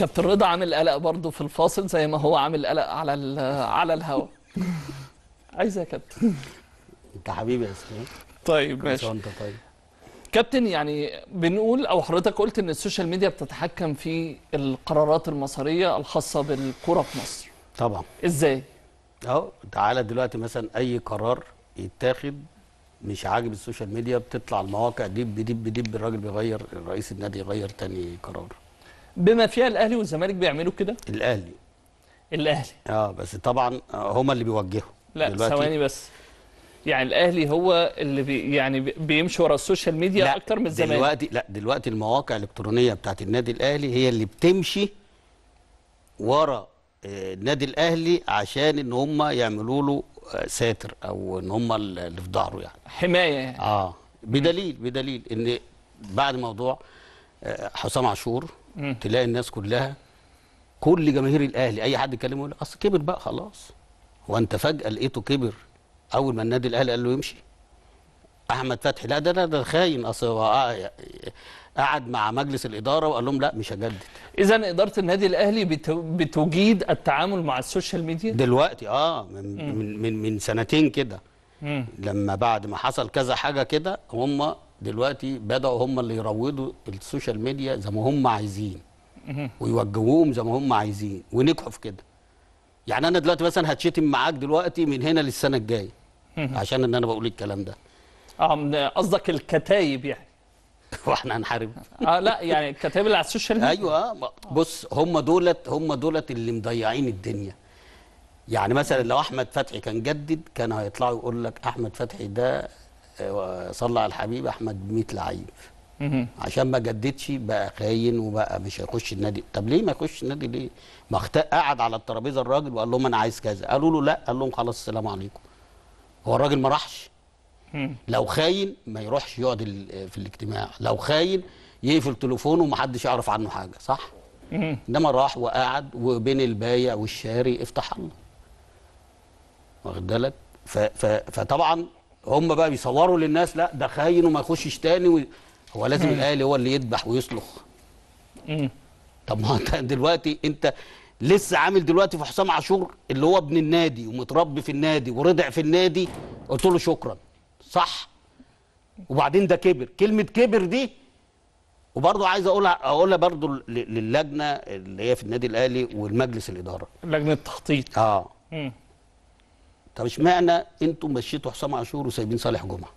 كابتن رضا عامل قلق برضه في الفاصل زي ما هو عامل قلق على على الهوا عايز يا كابتن انت حبيبي يا اسلام طيب ماشي انت طيب كابتن يعني بنقول او حضرتك قلت ان السوشيال ميديا بتتحكم في القرارات المصريه الخاصه بالكره في مصر طبعا ازاي اهو تعالى دلوقتي مثلا اي قرار يتاخد مش عاجب السوشيال ميديا بتطلع المواقع دب دب دب الراجل بيغير رئيس النادي يغير تاني قرار بما فيها الاهلي والزمالك بيعملوا كده الاهلي الاهلي اه بس طبعا هما اللي بيوجهوا لا دلوقتي. ثواني بس يعني الاهلي هو اللي بي يعني بيمشي ورا السوشيال ميديا لا اكتر من الزمالك دلوقتي لا دلوقتي المواقع الالكترونيه بتاعت النادي الاهلي هي اللي بتمشي ورا آه، النادي الاهلي عشان ان هم يعملوا له آه، ساتر او ان هم اللي في ظهره يعني حمايه يعني اه بدليل بدليل ان بعد موضوع آه، حسام عاشور مم. تلاقي الناس كلها كل جماهير الاهلي اي حد يتكلم يقول اصل كبر بقى خلاص هو انت فجاه لقيته كبر اول ما النادي الاهلي قال له يمشي احمد فتحي لا ده ده, ده خاين اصل قعد مع مجلس الاداره وقال لهم لا مش هجدد اذا اداره النادي الاهلي بتجيد التعامل مع السوشيال ميديا دلوقتي اه من مم. من من سنتين كده لما بعد ما حصل كذا حاجه كده هم دلوقتي بداوا هم اللي يروضوا السوشيال ميديا زي ما هم عايزين ويوجهوهم زي ما هم عايزين ونجحوا في كده يعني انا دلوقتي مثلا هتشتم معاك دلوقتي من هنا للسنه الجايه عشان ان انا بقول الكلام ده اه قصدك الكتايب يعني واحنا هنحارب اه لا يعني الكتايب اللي على السوشيال ميديا ايوه آه، بص هم دولت هم دولت اللي مضيعين الدنيا يعني مثلا لو احمد فتحي كان جدد كان هيطلعوا يقول لك احمد فتحي ده صلى على الحبيب احمد ب 100 لعيب عشان ما جددش بقى خاين وبقى مش هيخش النادي طب ليه ما يخش النادي ليه ما قعد على الترابيزه الراجل وقال لهم انا عايز كذا قالوا له لا قال لهم خلاص السلام عليكم هو الراجل ما راحش لو خاين ما يروحش يقعد في الاجتماع لو خاين يقفل تليفونه ومحدش يعرف عنه حاجه صح انما راح وقعد وبين البايع والشاري افتح الله واخد بالك فطبعا هم بقى بيصوروا للناس لا ده خاين وما يخشش تاني و... هو لازم الاهلي هو اللي يذبح ويصلخ طب ما انت دلوقتي انت لسه عامل دلوقتي في حسام عاشور اللي هو ابن النادي ومتربي في النادي ورضع في النادي قلت له شكرا صح وبعدين ده كبر كلمه كبر دي وبرضه عايز اقولها اقولها برضه للجنه اللي هي في النادي الاهلي والمجلس الاداره لجنه التخطيط اه طب اشمعنى انتم مشيتوا حسام عاشور وسايبين صالح جمعه